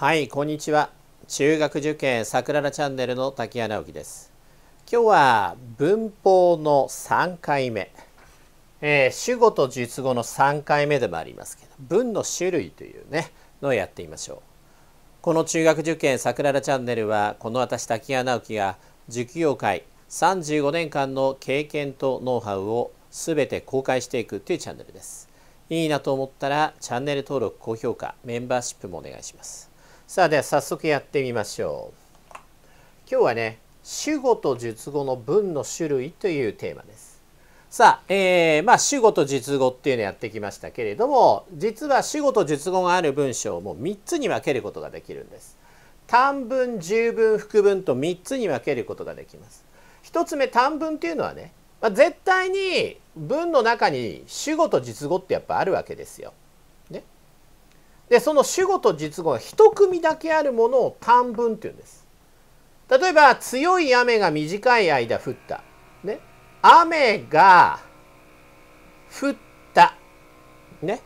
はいこんにちは中学受験さくららチャンネルの滝谷直樹です今日は文法の3回目、えー、主語と述語の3回目でもありますけど文の種類というねのをやってみましょうこの中学受験さくららチャンネルはこの私滝谷直樹が受業界35年間の経験とノウハウを全て公開していくというチャンネルです。いいなと思ったらチャンネル登録、高評価、メンバーシップもお願いします。さあでは早速やってみましょう。今日はね主語と述語の文の種類というテーマです。さあ、えー、まあ主語と述語っていうのやってきましたけれども実は主語と述語がある文章も3つに分けることができるんです。短文十文副文と3つに分けることができます。1つ目短文っていうのはね、まあ、絶対に文の中に主語と述語ってやっぱあるわけですよ。でその主語と述語が一組だけあるものを短文っていうんです例えば強い雨が短い間降った、ね、雨が降ったね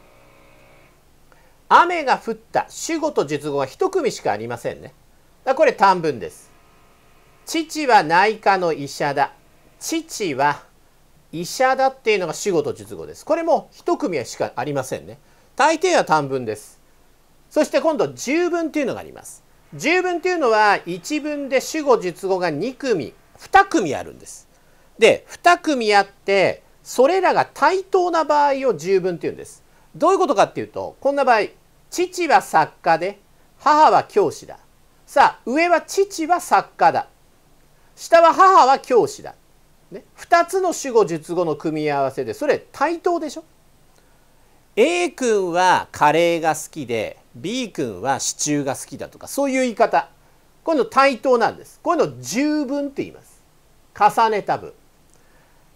雨が降った主語と述語は一組しかありませんねだこれ短文です父は内科の医者だ父は医者だっていうのが主語と述語ですこれも一組しかありませんね大抵は短文ですそして今度十っというのがあります十っというのは一文で主語述語が2組2組あるんですで2組あってそれらが対等な場合を十分というんですどういうことかっていうとこんな場合父は作家で母は教師ださあ上は父は作家だ下は母は教師だ、ね、2つの主語述語の組み合わせでそれ対等でしょ A 君はカレーが好きで B 君は支柱が好きだとかそういう言い方こういうの対等なんですこういうの十分って言います重ねた分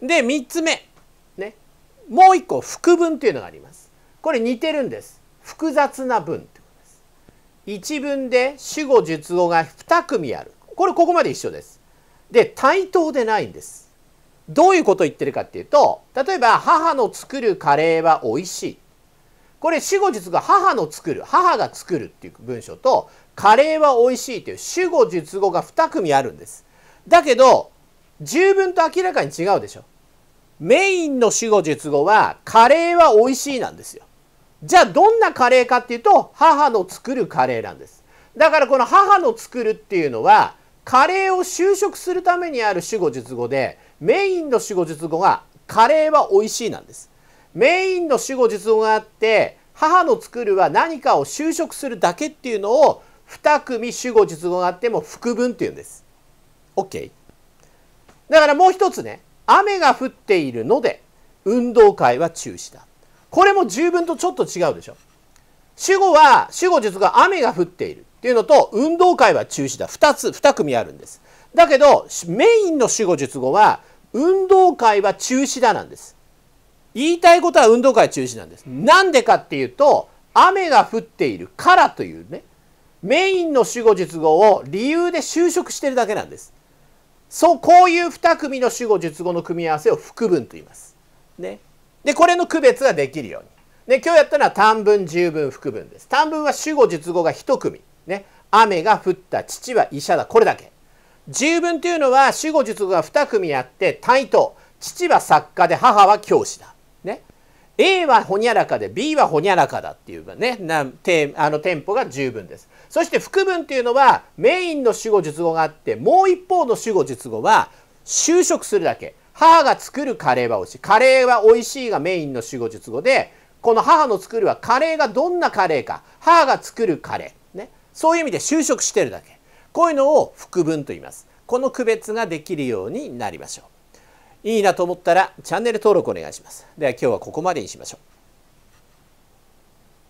で3つ目ねもう一個副分っていうのがありますこれ似てるんです複雑な分ってことです一文で主語述語が2組あるこれここまで一緒ですで対等でないんですどういうことを言ってるかっていうと例えば母の作るカレーは美味しいこれ主語述が母の作る母が作るっていう文章とカレーは美味しいという主語述語が2組あるんですだけど十分と明らかに違うでしょメインの主語述語はカレーは美味しいなんですよじゃあどんなカレーかっていうと母の作るカレーなんですだからこの母の作るっていうのはカレーを就職するためにある主語述語でメインの主語述語がカレーは美味しいなんですメインの主語実語があって母の作るは何かを就職するだけっていうのを2組主語実語があっても副文っていうんです。OK? だからもう一つね雨が降っているので運動会は中止だ。これも十分とちょっと違うでしょ。主語は主語術が雨が降っているっていうのと運動会は中止だ2つ2組あるんです。だけどメインの主語術語は運動会は中止だなんです。言いたいことは運動会中止なんです。なんでかっていうと、雨が降っているからというね、メインの主語述語を理由で就職してるだけなんです。そう、こういう2組の主語述語の組み合わせを副文と言います。ね。で、これの区別ができるように。ね、今日やったのは短文、十文、副文です。短文は主語述語が1組。ね。雨が降った、父は医者だ、これだけ。十文というのは主語述語が2組あって対等。父は作家で母は教師だ。ね A はほにゃらかで B はほにゃらかだっていうねなテあのテンポが十分ですそして副文っていうのはメインの主語述語があってもう一方の主語述語は就職するだけ母が作るカレーは美味しいカレーは美味しいがメインの主語述語でこの母の作るはカレーがどんなカレーか母が作るカレー、ね、そういう意味で就職してるだけこういうのを副文と言いますこの区別ができるようになりましょういいなと思ったらチャンネル登録お願いします。では今日はここまでにしましょう。